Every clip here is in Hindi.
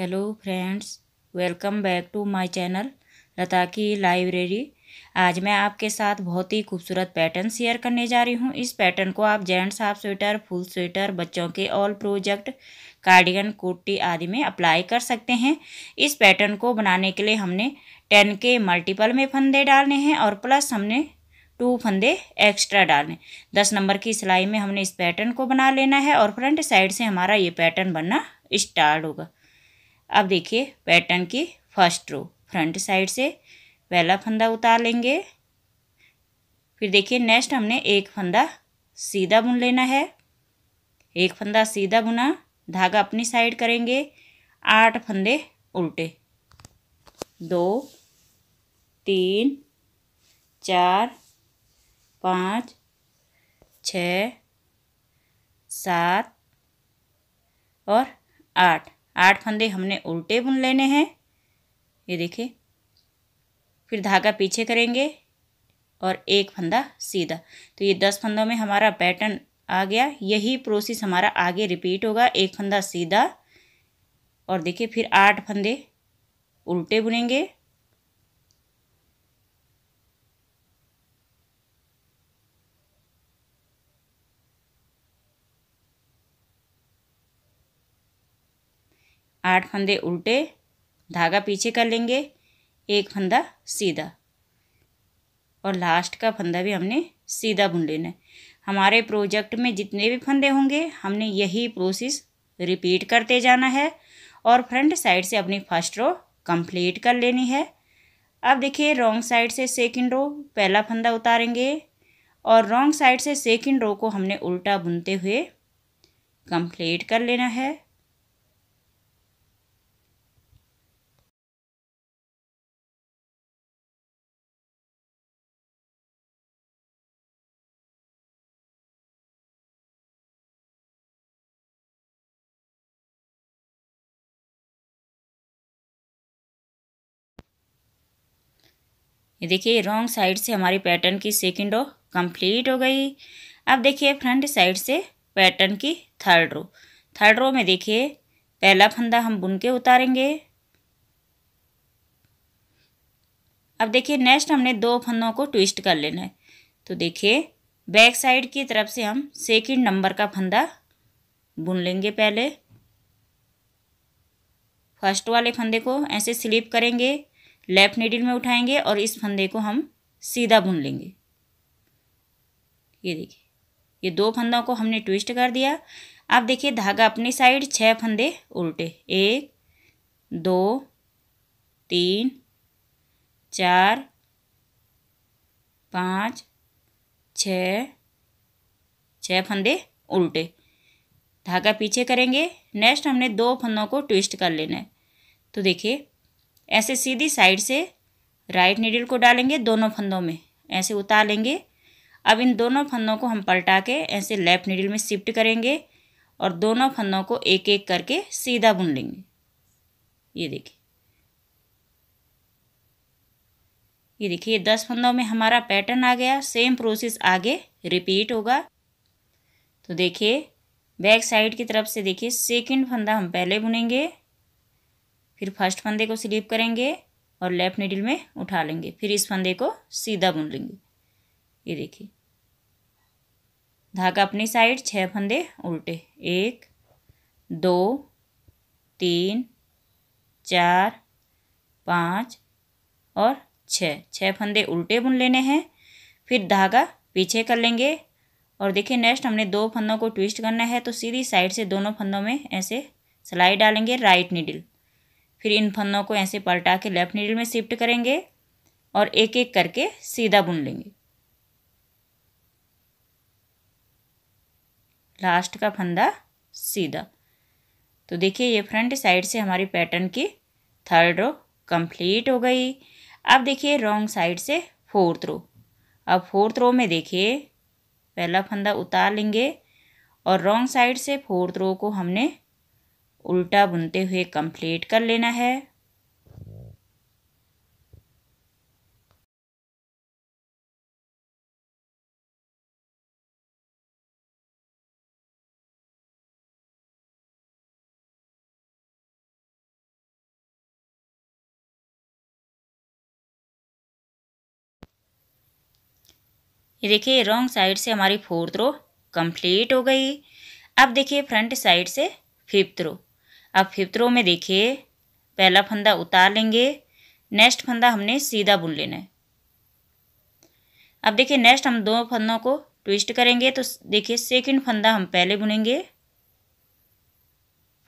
hello friends welcome back to my channel Lata की लाइब्रेरी आज मैं आपके साथ बहुत ही खूबसूरत पैटर्न शेयर करने जा रही हूँ इस पैटर्न को आप gents half sweater full sweater बच्चों के ऑल प्रोजेक्ट कार्डिगन कुर्ती आदि में अप्लाई कर सकते हैं इस पैटर्न को बनाने के लिए हमने टेन के मल्टीपल में फंदे डालने हैं और प्लस हमने टू फंदे एक्स्ट्रा डालने दस नंबर की सिलाई में हमने इस पैटर्न को बना लेना है और फ्रंट साइड से हमारा ये पैटर्न बनना स्टार्ट होगा अब देखिए पैटर्न की फर्स्ट रो फ्रंट साइड से पहला फंदा उतार लेंगे फिर देखिए नेक्स्ट हमने एक फंदा सीधा बुन लेना है एक फंदा सीधा बुना धागा अपनी साइड करेंगे आठ फंदे उल्टे दो तीन चार पाँच छ सात और आठ आठ फंदे हमने उल्टे बुन लेने हैं ये देखिए फिर धागा पीछे करेंगे और एक फंदा सीधा तो ये दस फंदों में हमारा पैटर्न आ गया यही प्रोसेस हमारा आगे रिपीट होगा एक फंदा सीधा और देखिए फिर आठ फंदे उल्टे बुनेंगे आठ फंदे उल्टे धागा पीछे कर लेंगे एक फंदा सीधा और लास्ट का फंदा भी हमने सीधा बुन लेना है हमारे प्रोजेक्ट में जितने भी फंदे होंगे हमने यही प्रोसेस रिपीट करते जाना है और फ्रंट साइड से अपनी फर्स्ट रो कंप्लीट कर लेनी है अब देखिए रॉन्ग साइड से सेकंड रो पहला फंदा उतारेंगे और रॉन्ग साइड से सेकंड रो को हमने उल्टा बुनते हुए कंप्लीट कर लेना है ये देखिए रॉन्ग साइड से हमारी पैटर्न की सेकेंड रो कंप्लीट हो गई अब देखिए फ्रंट साइड से पैटर्न की थर्ड रो थर्ड रो में देखिए पहला फंदा हम बुन के उतारेंगे अब देखिए नेक्स्ट हमने दो फंदों को ट्विस्ट कर लेना है तो देखिए बैक साइड की तरफ से हम सेकंड नंबर का फंदा बुन लेंगे पहले फर्स्ट वाले फंदे को ऐसे स्लिप करेंगे लेफ़्ट नीडल में उठाएंगे और इस फंदे को हम सीधा बुन लेंगे ये देखिए ये दो फंदों को हमने ट्विस्ट कर दिया आप देखिए धागा अपनी साइड छः फंदे उल्टे एक दो तीन चार पाँच छ छः फंदे उल्टे धागा पीछे करेंगे नेक्स्ट हमने दो फंदों को ट्विस्ट कर लेना है तो देखिए ऐसे सीधी साइड से राइट नीडल को डालेंगे दोनों फंदों में ऐसे उतार लेंगे अब इन दोनों फंदों को हम पलटा के ऐसे लेफ़्ट नीडल में शिफ्ट करेंगे और दोनों फंदों को एक एक करके सीधा बुन लेंगे ये देखिए ये देखिए दस फंदों में हमारा पैटर्न आ गया सेम प्रोसेस आगे रिपीट होगा तो देखिए बैक साइड की तरफ से देखिए सेकंड फंदा हम पहले बुनेंगे फिर फर्स्ट फंदे को स्लिप करेंगे और लेफ़्ट निडिल में उठा लेंगे फिर इस फंदे को सीधा बुन लेंगे ये देखिए धागा अपनी साइड छः फंदे उल्टे एक दो तीन चार पाँच और छः छः फंदे उल्टे बुन लेने हैं फिर धागा पीछे कर लेंगे और देखिए नेक्स्ट हमने दो फंदों को ट्विस्ट करना है तो सीधी साइड से दोनों फंदों में ऐसे सिलाई डालेंगे राइट नीडल फिर इन फंदों को ऐसे पलटा के लेफ्ट नीडल में शिफ्ट करेंगे और एक एक करके सीधा बुन लेंगे लास्ट का फंदा सीधा तो देखिए ये फ्रंट साइड से हमारी पैटर्न की थर्ड रो कंप्लीट हो गई अब देखिए रॉन्ग साइड से फोर्थ रो अब फोर्थ रो में देखिए पहला फंदा उतार लेंगे और रॉन्ग साइड से फोर्थ रो को हमने उल्टा बुनते हुए कंप्लीट कर लेना है ये देखिए रॉन्ग साइड से हमारी फोर्थ रो कंप्लीट हो गई अब देखिए फ्रंट साइड से फिफ्थ रो अब फिफ्थ रो में देखिए पहला फंदा उतार लेंगे नेक्स्ट फंदा हमने सीधा बुन लेना है अब देखिए नेक्स्ट हम दो फंदों को ट्विस्ट करेंगे तो देखिए सेकंड फंदा हम पहले बुनेंगे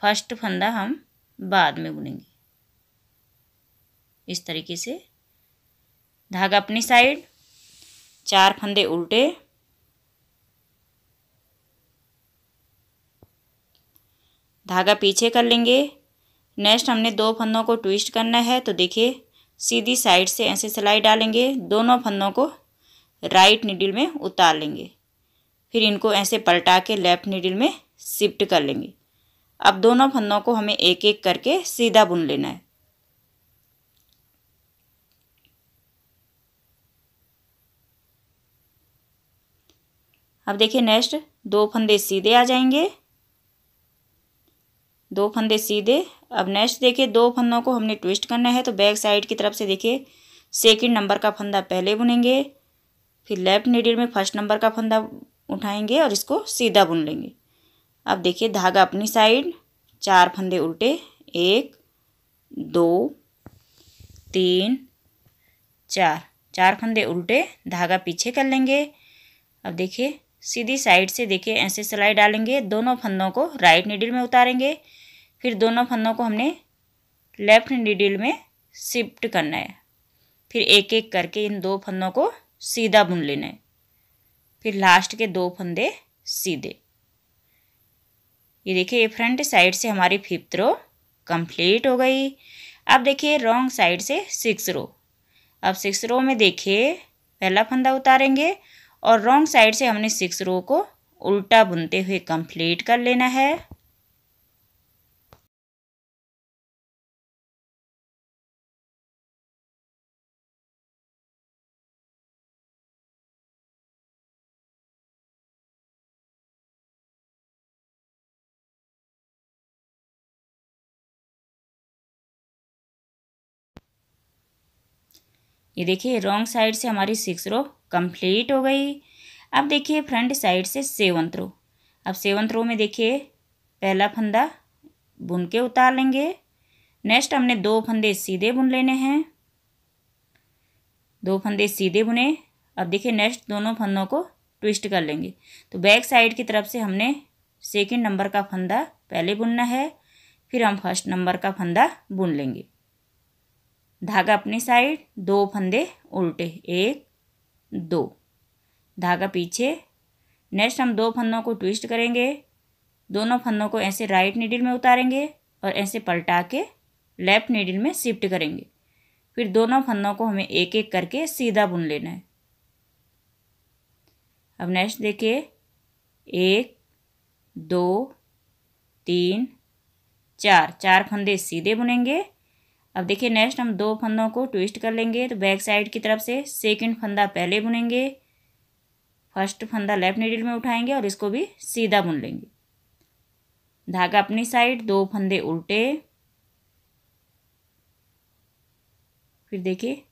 फर्स्ट फंदा हम बाद में बुनेंगे इस तरीके से धागा अपनी साइड चार फंदे उल्टे धागा पीछे कर लेंगे नेक्स्ट हमने दो फंदों को ट्विस्ट करना है तो देखिए सीधी साइड से ऐसे सिलाई डालेंगे दोनों फंदों को राइट निडिल में उतार लेंगे फिर इनको ऐसे पलटा के लेफ़्ट निडिल में शिफ्ट कर लेंगे अब दोनों फंदों को हमें एक एक करके सीधा बुन लेना है अब देखिए नेक्स्ट दो फंदे सीधे आ जाएंगे दो फंदे सीधे अब नेक्स्ट देखिए दो फंदों को हमने ट्विस्ट करना है तो बैक साइड की तरफ से देखिए सेकंड नंबर का फंदा पहले बुनेंगे फिर लेफ्ट नीडल में फर्स्ट नंबर का फंदा उठाएंगे और इसको सीधा बुन लेंगे अब देखिए धागा अपनी साइड चार फंदे उल्टे एक दो तीन चार चार फंदे उल्टे धागा पीछे कर लेंगे अब देखिए सीधी साइड से देखिए ऐसे सिलाई डालेंगे दोनों फंदों को राइट नीडल में उतारेंगे फिर दोनों फंदों को हमने लेफ्ट निडिल में शिफ्ट करना है फिर एक एक करके इन दो फंदों को सीधा बुन लेना है फिर लास्ट के दो फंदे सीधे ये देखिए ये फ्रंट साइड से हमारी फिफ्थ रो कंप्लीट हो गई अब देखिए रॉन्ग साइड से सिक्स रो अब सिक्स रो में देखिए पहला फंदा उतारेंगे और रॉन्ग साइड से हमने सिक्स रो को उल्टा बुनते हुए कंप्लीट कर लेना है ये देखिए रॉन्ग साइड से हमारी सिक्स रो कंप्लीट हो गई अब देखिए फ्रंट साइड से सेवंथ रो अब सेवंथ रो में देखिए पहला फंदा बुन के उतार लेंगे नेक्स्ट हमने दो फंदे सीधे बुन लेने हैं दो फंदे सीधे बुने अब देखिए नेक्स्ट दोनों फंदों को ट्विस्ट कर लेंगे तो बैक साइड की तरफ से हमने सेकेंड नंबर का फंदा पहले बुनना है फिर हम फर्स्ट नंबर का फंदा बुन लेंगे धागा अपनी साइड दो फंदे उल्टे एक दो धागा पीछे नेक्स्ट हम दो फंदों को ट्विस्ट करेंगे दोनों फंदों को ऐसे राइट नीडल में उतारेंगे और ऐसे पलटा के लेफ़्ट नीडल में शिफ्ट करेंगे फिर दोनों फंदों को हमें एक एक करके सीधा बुन लेना है अब नेक्स्ट देखिए एक दो तीन चार चार फंदे सीधे बुनेंगे अब देखिए नेक्स्ट हम दो फंदों को ट्विस्ट कर लेंगे तो बैक साइड की तरफ से सेकंड फंदा पहले बुनेंगे फर्स्ट फंदा लेफ्ट नीडल में उठाएंगे और इसको भी सीधा बुन लेंगे धागा अपनी साइड दो फंदे उल्टे फिर देखिए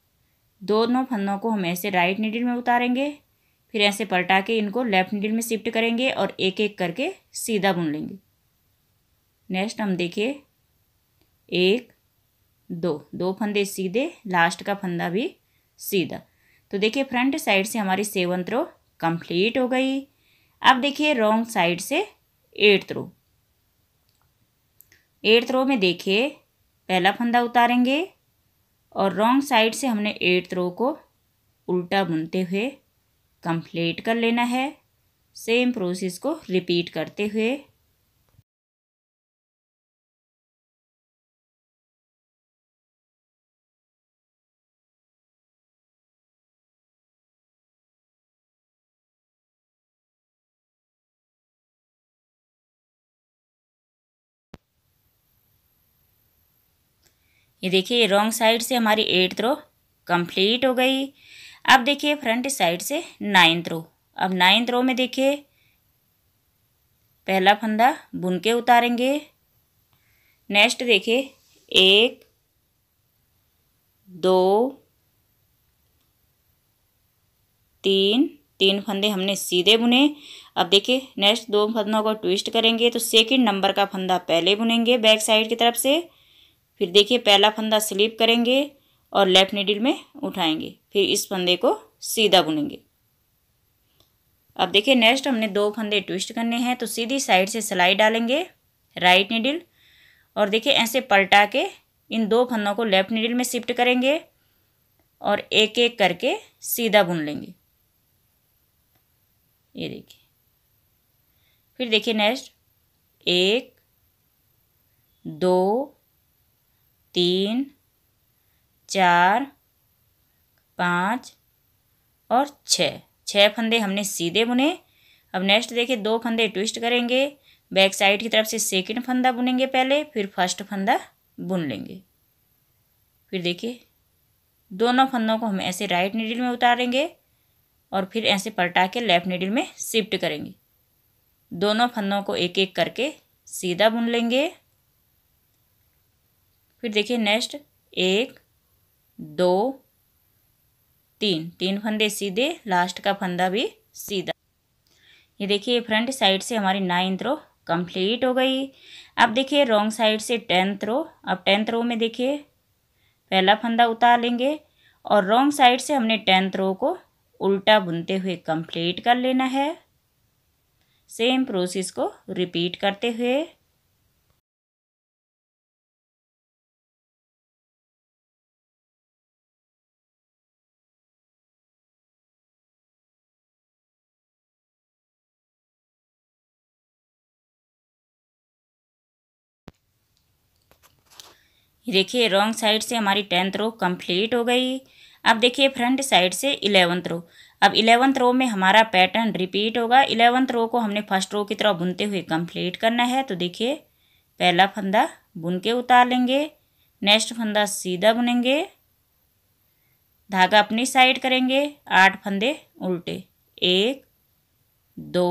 दोनों फंदों को हम ऐसे राइट नीडल में उतारेंगे फिर ऐसे पलटा के इनको लेफ्ट नीडल में शिफ्ट करेंगे और एक एक करके सीधा बुन लेंगे नेक्स्ट हम देखिए एक दो दो फंदे सीधे लास्ट का फंदा भी सीधा तो देखिए फ्रंट साइड से हमारी सेवन थ्रो कंप्लीट हो गई अब देखिए रॉन्ग साइड से एट थ्रो एट थ्रो में देखिए पहला फंदा उतारेंगे और रॉन्ग साइड से हमने एट थ्रो को उल्टा बुनते हुए कंप्लीट कर लेना है सेम प्रोसेस को रिपीट करते हुए ये देखिए रॉन्ग साइड से हमारी एट थ्रो कंप्लीट हो गई अब देखिए फ्रंट साइड से नाइन थ्रो अब नाइन थ्रो में देखिए पहला फंदा बुन के उतारेंगे नेक्स्ट देखिए एक दो तीन तीन फंदे हमने सीधे बुने अब देखिए नेक्स्ट दो फंदों को ट्विस्ट करेंगे तो सेकंड नंबर का फंदा पहले बुनेंगे बैक साइड की तरफ से फिर देखिए पहला फंदा स्लिप करेंगे और लेफ़्ट नीडिल में उठाएंगे फिर इस फंदे को सीधा बुनेंगे अब देखिए नेक्स्ट हमने दो फंदे ट्विस्ट करने हैं तो सीधी साइड से सिलाई डालेंगे राइट नीडल और देखिए ऐसे पलटा के इन दो फंदों को लेफ़्ट नीडल में शिफ्ट करेंगे और एक एक करके सीधा बुन लेंगे ये देखिए फिर देखिए नेक्स्ट एक दो तीन चार पाँच और छः छः फंदे हमने सीधे बुने अब नेक्स्ट देखिए दो फंदे ट्विस्ट करेंगे बैक साइड की तरफ से सेकंड फंदा बुनेंगे पहले फिर फर्स्ट फंदा बुन लेंगे फिर देखिए दोनों फंदों को हम ऐसे राइट नीडल में उतारेंगे और फिर ऐसे पलटा के लेफ्ट नीडल में शिफ्ट करेंगे दोनों फंदों को एक एक करके सीधा बुन लेंगे फिर देखिए नेक्स्ट एक दो तीन तीन फंदे सीधे लास्ट का फंदा भी सीधा ये देखिए फ्रंट साइड से हमारी नाइन्थ रो कंप्लीट हो गई अब देखिए रॉन्ग साइड से टेंथ रो अब टेंथ रो में देखिए पहला फंदा उतार लेंगे और रॉन्ग साइड से हमने टेंथ रो को उल्टा बुनते हुए कंप्लीट कर लेना है सेम प्रोसेस को रिपीट करते हुए देखिए रॉन्ग साइड से हमारी टेंथ रो कंप्लीट हो गई अब देखिए फ्रंट साइड से इलेवंथ रो अब इलेवंथ रो में हमारा पैटर्न रिपीट होगा इलेवंथ रो को हमने फर्स्ट रो की तरह बुनते हुए कंप्लीट करना है तो देखिए पहला फंदा बुन के उतार लेंगे नेक्स्ट फंदा सीधा बुनेंगे धागा अपनी साइड करेंगे आठ फंदे उल्टे एक दो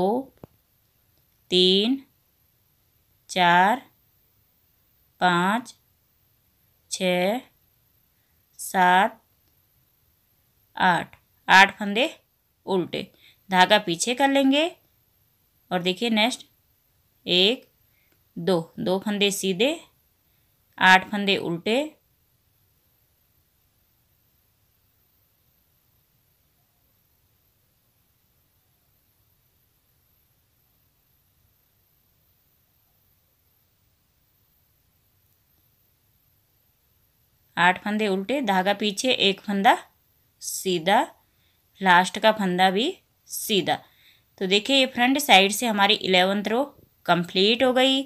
तीन चार पाँच छः सात आठ आठ फंदे उल्टे धागा पीछे कर लेंगे और देखिए नेक्स्ट एक दो दो फंदे सीधे आठ फंदे उल्टे आठ फंदे उल्टे धागा पीछे एक फंदा सीधा लास्ट का फंदा भी सीधा तो देखिए ये फ्रंट साइड से हमारी इलेवंथ रो कंप्लीट हो गई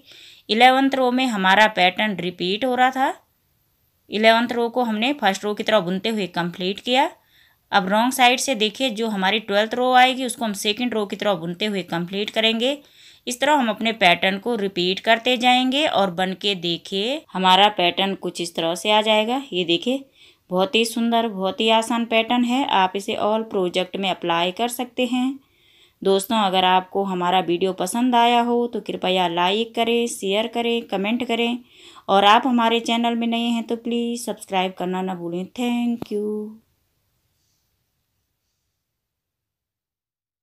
इलेवंथ रो में हमारा पैटर्न रिपीट हो रहा था इलेवंथ रो को हमने फर्स्ट रो की तरह बुनते हुए कंप्लीट किया अब रॉन्ग साइड से देखिए जो हमारी ट्वेल्थ रो आएगी उसको हम सेकंड रो की तरह बुनते हुए कंप्लीट करेंगे इस तरह हम अपने पैटर्न को रिपीट करते जाएंगे और बन के देखे हमारा पैटर्न कुछ इस तरह से आ जाएगा ये देखे बहुत ही सुंदर बहुत ही आसान पैटर्न है आप इसे ऑल प्रोजेक्ट में अप्लाई कर सकते हैं दोस्तों अगर आपको हमारा वीडियो पसंद आया हो तो कृपया लाइक करें शेयर करें कमेंट करें और आप हमारे चैनल में नए हैं तो प्लीज़ सब्सक्राइब करना ना भूलें थैंक यू